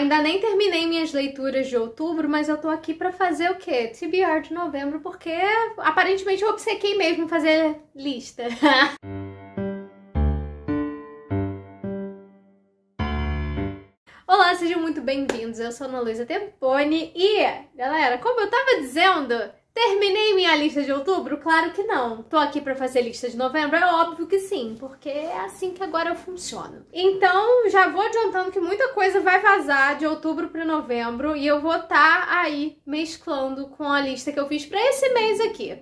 Ainda nem terminei minhas leituras de outubro, mas eu tô aqui para fazer o quê? TBR de novembro, porque aparentemente eu obsequei mesmo fazer lista. Olá, sejam muito bem-vindos. Eu sou a Ana Luísa Tempone e, galera, como eu tava dizendo, Terminei minha lista de outubro? Claro que não. Tô aqui para fazer lista de novembro? É óbvio que sim, porque é assim que agora eu funciono. Então, já vou adiantando que muita coisa vai vazar de outubro para novembro e eu vou estar tá aí mesclando com a lista que eu fiz para esse mês aqui.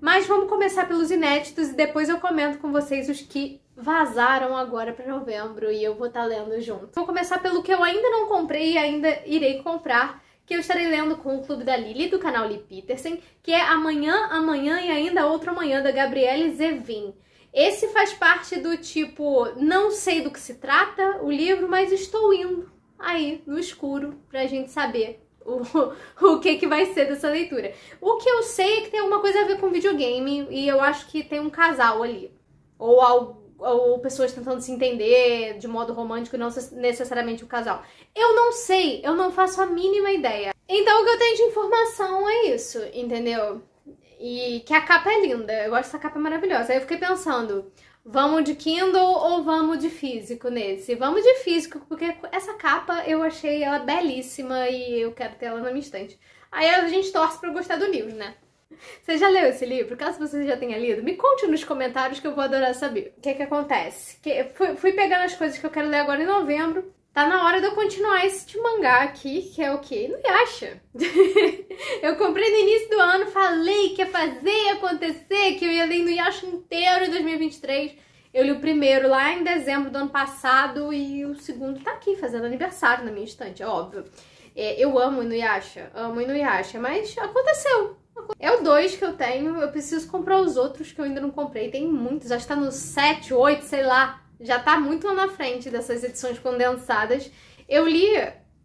Mas vamos começar pelos inéditos e depois eu comento com vocês os que vazaram agora para novembro e eu vou estar tá lendo junto. Vou começar pelo que eu ainda não comprei e ainda irei comprar que eu estarei lendo com o Clube da Lili, do canal Lee Peterson, que é Amanhã, Amanhã e Ainda Outra Manhã, da Gabriele Zevin. Esse faz parte do tipo, não sei do que se trata o livro, mas estou indo aí no escuro pra gente saber o, o que, que vai ser dessa leitura. O que eu sei é que tem alguma coisa a ver com videogame e eu acho que tem um casal ali. Ou algo ou pessoas tentando se entender de modo romântico e não necessariamente o casal. Eu não sei, eu não faço a mínima ideia. Então o que eu tenho de informação é isso, entendeu? E que a capa é linda, eu gosto dessa capa maravilhosa. Aí eu fiquei pensando, vamos de Kindle ou vamos de físico nesse? Vamos de físico, porque essa capa eu achei ela belíssima e eu quero ter ela na minha estante. Aí a gente torce pra gostar do livro, né? Você já leu esse livro? Caso você já tenha lido, me conte nos comentários que eu vou adorar saber. O que é que acontece? Que fui, fui pegando as coisas que eu quero ler agora em novembro. Tá na hora de eu continuar esse mangá aqui, que é o quê? Não acha. eu comprei no início do ano, falei que ia fazer acontecer, que eu ia ler no Yasha inteiro em 2023. Eu li o primeiro lá em dezembro do ano passado e o segundo tá aqui, fazendo aniversário na minha estante, é óbvio. É, eu amo Inuyasha, amo Inuyasha, mas aconteceu. É o 2 que eu tenho, eu preciso comprar os outros que eu ainda não comprei. Tem muitos, já está no 7, 8, sei lá. Já tá muito lá na frente dessas edições condensadas. Eu li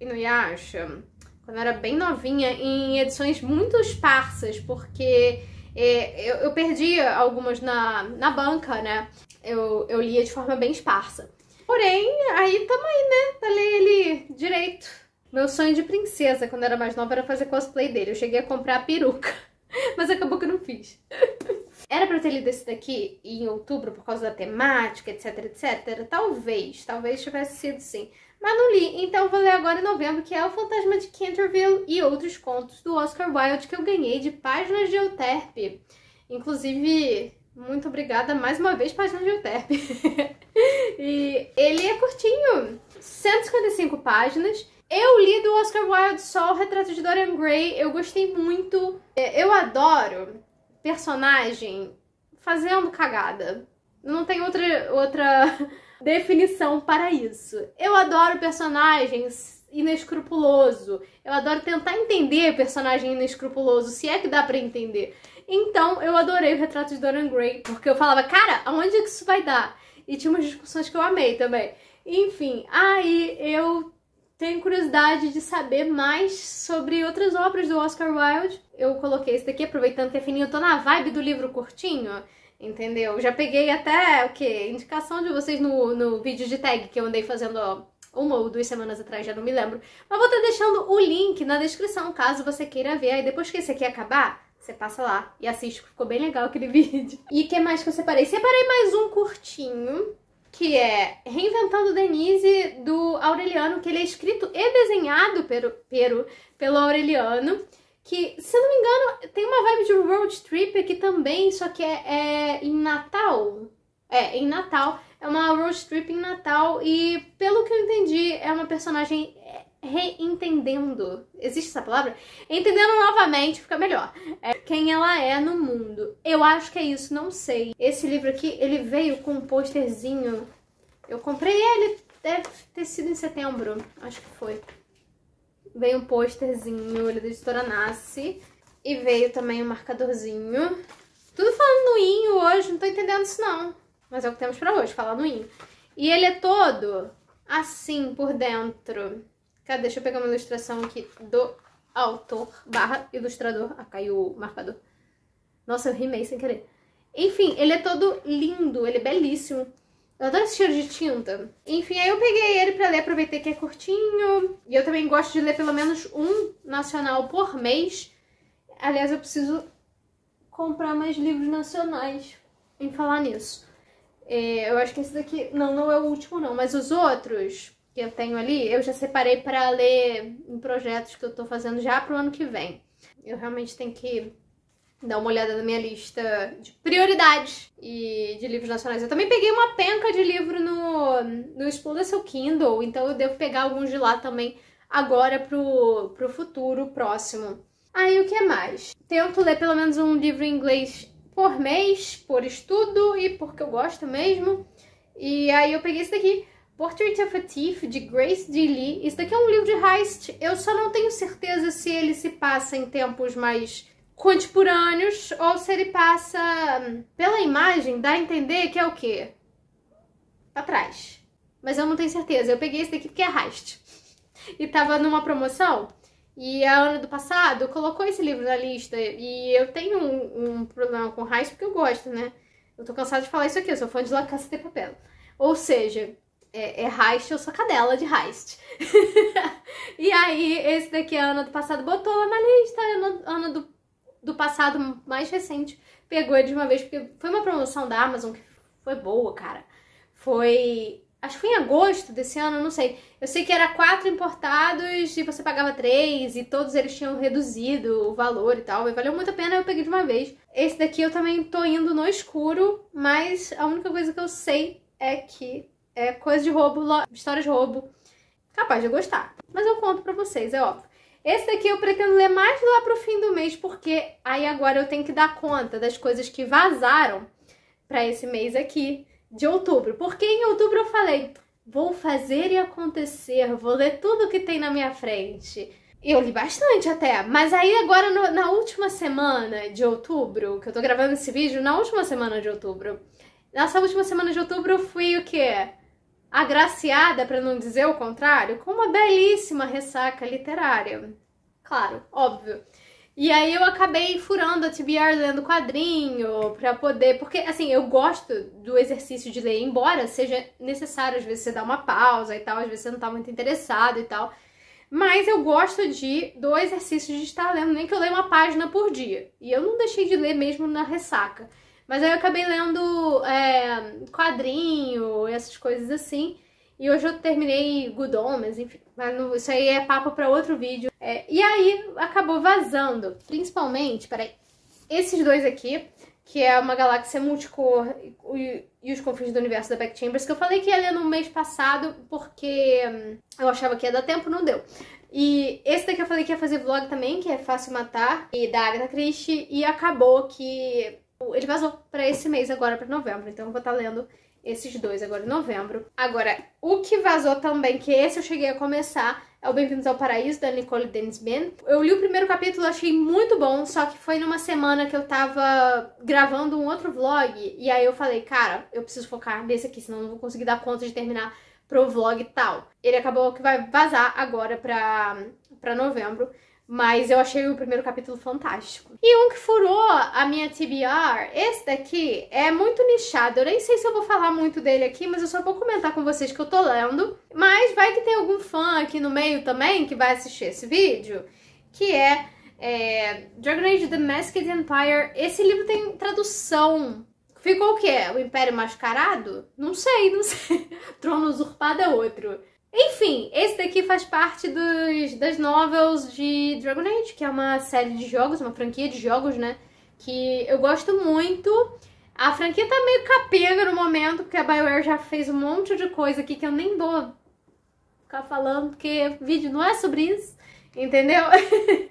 Inuyasha quando eu era bem novinha em edições muito esparsas, porque é, eu, eu, perdi algumas na, na banca, né? Eu, eu lia de forma bem esparsa. Porém, aí tamo aí, né? Pra ler ele direito. Meu sonho de princesa, quando era mais nova, era fazer cosplay dele. Eu cheguei a comprar a peruca, mas acabou que eu não fiz. Era pra eu ter lido esse daqui em outubro por causa da temática, etc, etc? Talvez, talvez tivesse sido sim. Mas não li, então vou ler agora em novembro, que é O Fantasma de Canterville e outros contos do Oscar Wilde que eu ganhei de Páginas de Euterpe. Inclusive, muito obrigada mais uma vez, Páginas de Euterpe. e ele é curtinho, 155 páginas, eu li do Oscar Wilde só o retrato de Dorian Gray, eu gostei muito. É, eu adoro personagem fazendo cagada. Não tem outra, outra definição para isso. Eu adoro personagens inescrupuloso. Eu adoro tentar entender personagem inescrupuloso, se é que dá para entender. Então, eu adorei o retrato de Dorian Gray, porque eu falava, cara, aonde é que isso vai dar? E tinha umas discussões que eu amei também. Enfim, aí eu tenho curiosidade de saber mais sobre outras obras do Oscar Wilde. Eu coloquei esse daqui, aproveitando que é fininho, eu tô na vibe do livro curtinho, entendeu? Já peguei até, o quê? Indicação de vocês no, no vídeo de tag que eu andei fazendo ó, uma ou duas semanas atrás, já não me lembro. Mas vou estar deixando o link na descrição, caso você queira ver. Aí depois que esse aqui acabar, você passa lá e assiste, ficou bem legal aquele vídeo. E o que mais que eu separei? Separei mais um curtinho, que é Reinventando Denise, do Aureliano, que ele é escrito e desenhado pelo, pelo, pelo Aureliano, que, se não me engano, tem uma vibe de road trip aqui também, só que é, é em Natal. É, em Natal. É uma road trip em Natal e, pelo que eu entendi, é uma personagem é, reentendendo. Existe essa palavra? Entendendo novamente fica melhor. É quem ela é no mundo. Eu acho que é isso, não sei. Esse livro aqui, ele veio com um posterzinho. Eu comprei ele, deve ter sido em setembro, acho que foi. Veio um posterzinho, ele da editora Nasce. E veio também um marcadorzinho. Tudo falando no inho hoje, não tô entendendo isso não. Mas é o que temos pra hoje, falar no inho. E ele é todo assim por dentro. Cara, tá, deixa eu pegar uma ilustração aqui do autor barra ilustrador. Ah, caiu o marcador. Nossa, eu rimei sem querer. Enfim, ele é todo lindo, ele é belíssimo. Eu adoro esse cheiro de tinta. Enfim, aí eu peguei ele pra ler, aproveitei que é curtinho. E eu também gosto de ler pelo menos um nacional por mês. Aliás, eu preciso comprar mais livros nacionais em falar nisso. É, eu acho que esse daqui... Não, não é o último não, mas os outros que eu tenho ali, eu já separei para ler em projetos que eu estou fazendo já pro ano que vem. Eu realmente tenho que dar uma olhada na minha lista de prioridades e de livros nacionais. Eu também peguei uma penca de livro no, no Exploda Seu Kindle, então eu devo pegar alguns de lá também agora pro, pro futuro próximo. Aí o que mais? Tento ler pelo menos um livro em inglês por mês, por estudo e porque eu gosto mesmo. E aí eu peguei esse daqui Portrait of a Thief, de Grace D. Lee. Isso daqui é um livro de heist. Eu só não tenho certeza se ele se passa em tempos mais contemporâneos ou se ele passa hum, pela imagem, dá a entender que é o quê? Pra trás. Mas eu não tenho certeza. Eu peguei esse daqui porque é heist. E tava numa promoção. E a ano do passado colocou esse livro na lista. E eu tenho um, um problema com heist porque eu gosto, né? Eu tô cansada de falar isso aqui. Eu sou fã de La Casa de Papel. Ou seja, é, é heist, eu sou cadela de heist. e aí, esse daqui é ano do passado, botou lá na lista, ano, ano do, do passado mais recente, pegou ele de uma vez, porque foi uma promoção da Amazon que foi boa, cara. Foi. Acho que foi em agosto desse ano, não sei. Eu sei que era quatro importados e você pagava três e todos eles tinham reduzido o valor e tal. E valeu muito a pena, eu peguei de uma vez. Esse daqui eu também tô indo no escuro, mas a única coisa que eu sei é que é, coisa de roubo, história de roubo, capaz de gostar. Mas eu conto pra vocês, é óbvio. Esse daqui eu pretendo ler mais lá pro fim do mês, porque aí agora eu tenho que dar conta das coisas que vazaram para esse mês aqui de outubro. Porque em outubro eu falei, vou fazer e acontecer, vou ler tudo que tem na minha frente. Eu li bastante até, mas aí agora no, na última semana de outubro, que eu tô gravando esse vídeo, na última semana de outubro, nessa última semana de outubro eu fui o quê? agraciada, para não dizer o contrário, com uma belíssima ressaca literária. Claro, óbvio. E aí eu acabei furando a TBR lendo quadrinho para poder, porque assim, eu gosto do exercício de ler, embora seja necessário às vezes você dar uma pausa e tal, às vezes você não tá muito interessado e tal. Mas eu gosto de do exercício de estar lendo, nem que eu leia uma página por dia. E eu não deixei de ler mesmo na ressaca. Mas aí eu acabei lendo é, quadrinho, essas coisas assim. E hoje eu terminei Good Omens, enfim. Mas não, isso aí é papo para outro vídeo. É, e aí acabou vazando, principalmente, peraí, esses dois aqui, que é uma galáxia multicor e, e os confins do universo da Back Chambers, que eu falei que ia ler no mês passado, porque hum, eu achava que ia dar tempo, não deu. E esse daqui eu falei que ia fazer vlog também, que é Fácil Matar, e da Agatha Christie, e acabou que ele vazou para esse mês agora, para novembro. Então eu vou estar tá lendo esses dois agora em novembro. Agora, o que vazou também, que esse eu cheguei a começar, é o Bem-vindos ao Paraíso, da Nicole Dennis-Benn. Eu li o primeiro capítulo, achei muito bom, só que foi numa semana que eu tava gravando um outro vlog, e aí eu falei, cara, eu preciso focar nesse aqui, senão eu não vou conseguir dar conta de terminar pro vlog tal. Ele acabou que vai vazar agora pra, pra novembro. Mas eu achei o primeiro capítulo fantástico. E um que furou a minha TBR, esse daqui é muito nichado. Eu nem sei se eu vou falar muito dele aqui, mas eu só vou comentar com vocês que eu tô lendo. Mas vai que tem algum fã aqui no meio também que vai assistir esse vídeo, que é, é Dragon Age The Masked Empire. Esse livro tem tradução. Ficou o quê? O Império Mascarado? Não sei, não sei. Trono Usurpado é outro. Enfim, esse daqui faz parte dos, das novels de Dragon Age, que é uma série de jogos, uma franquia de jogos, né? Que eu gosto muito. A franquia tá meio capenga no momento, porque a BioWare já fez um monte de coisa aqui que eu nem vou ficar falando, porque o vídeo não é sobre isso, entendeu?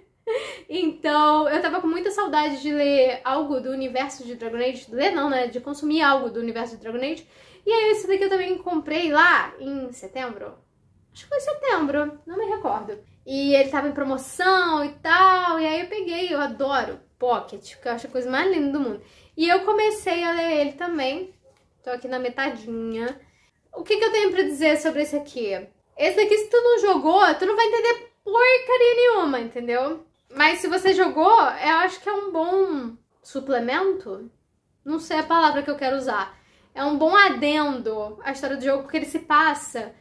então, eu tava com muita saudade de ler algo do universo de Dragon Age, ler não, né, de consumir algo do universo de Dragon Age, e aí esse daqui eu também comprei lá em setembro, acho que foi setembro, não me recordo. E ele tava em promoção e tal, e aí eu peguei, eu adoro Pocket, que eu acho a coisa mais linda do mundo. E eu comecei a ler ele também, tô aqui na metadinha. O que, que eu tenho pra dizer sobre esse aqui? Esse daqui, se tu não jogou, tu não vai entender porcaria nenhuma, entendeu? Mas se você jogou, eu acho que é um bom suplemento? Não sei a palavra que eu quero usar. É um bom adendo à história do jogo, porque ele se passa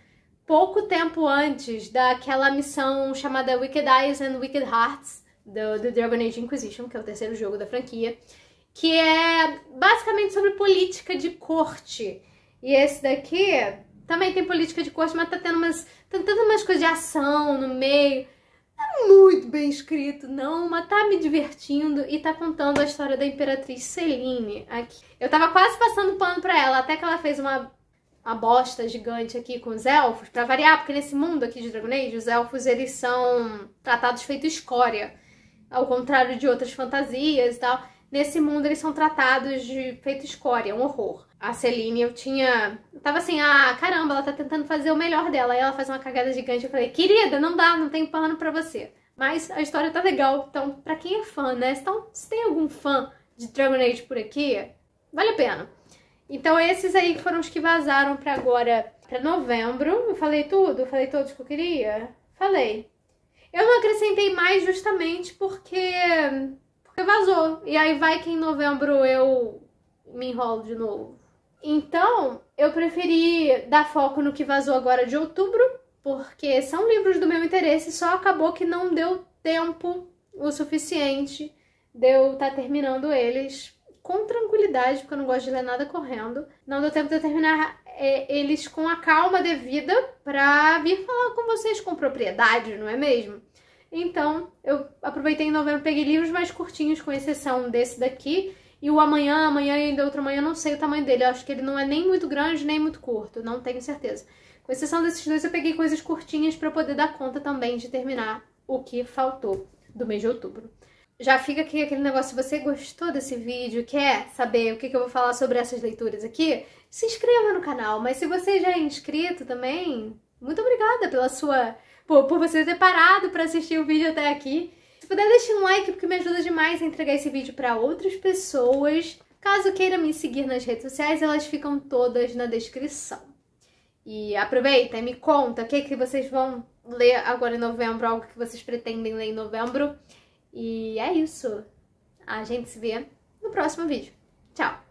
pouco tempo antes daquela missão chamada Wicked Eyes and Wicked Hearts do, do Dragon Age Inquisition, que é o terceiro jogo da franquia, que é basicamente sobre política de corte. E esse daqui também tem política de corte, mas tá tendo umas, tá tendo umas coisas de ação no meio. É muito bem escrito, não, mas tá me divertindo e tá contando a história da Imperatriz Celine aqui. Eu tava quase passando pano pra ela, até que ela fez uma uma bosta gigante aqui com os elfos, para variar, porque nesse mundo aqui de Dragon Age, os elfos eles são tratados feito escória, ao contrário de outras fantasias e tal. Nesse mundo eles são tratados de feito escória, um horror. A Celine, eu tinha. Eu tava assim, ah, caramba, ela tá tentando fazer o melhor dela. Aí ela faz uma cagada gigante. Eu falei, querida, não dá, não tem pano para você. Mas a história tá legal, então, pra quem é fã, né? Então, se tem algum fã de Dragon Age por aqui, vale a pena. Então esses aí foram os que vazaram para agora, para novembro. Eu falei tudo, eu falei todos que eu queria. Falei. Eu não acrescentei mais justamente porque porque vazou. E aí vai que em novembro eu me enrolo de novo. Então, eu preferi dar foco no que vazou agora de outubro, porque são livros do meu interesse, só acabou que não deu tempo o suficiente de eu estar tá terminando eles com tranquilidade, porque eu não gosto de ler nada correndo. Não deu tempo de eu terminar é, eles com a calma devida para vir falar com vocês com propriedade, não é mesmo? Então, eu aproveitei em novembro, peguei livros mais curtinhos, com exceção desse daqui. E o amanhã, amanhã e ainda outro amanhã, não sei o tamanho dele. Eu acho que ele não é nem muito grande, nem muito curto, não tenho certeza. Com exceção desses dois, eu peguei coisas curtinhas para poder dar conta também de terminar o que faltou do mês de outubro já fica aqui aquele negócio, se você gostou desse vídeo, quer saber o que, que eu vou falar sobre essas leituras aqui, se inscreva no canal. Mas se você já é inscrito também, muito obrigada pela sua... Por, por você ter parado para assistir o vídeo até aqui. Se puder, deixe um like, porque me ajuda demais a entregar esse vídeo para outras pessoas. Caso queira me seguir nas redes sociais, elas ficam todas na descrição. E aproveita e me conta o que, que vocês vão ler agora em novembro, algo que vocês pretendem ler em novembro. E é isso. A gente se vê no próximo vídeo. Tchau!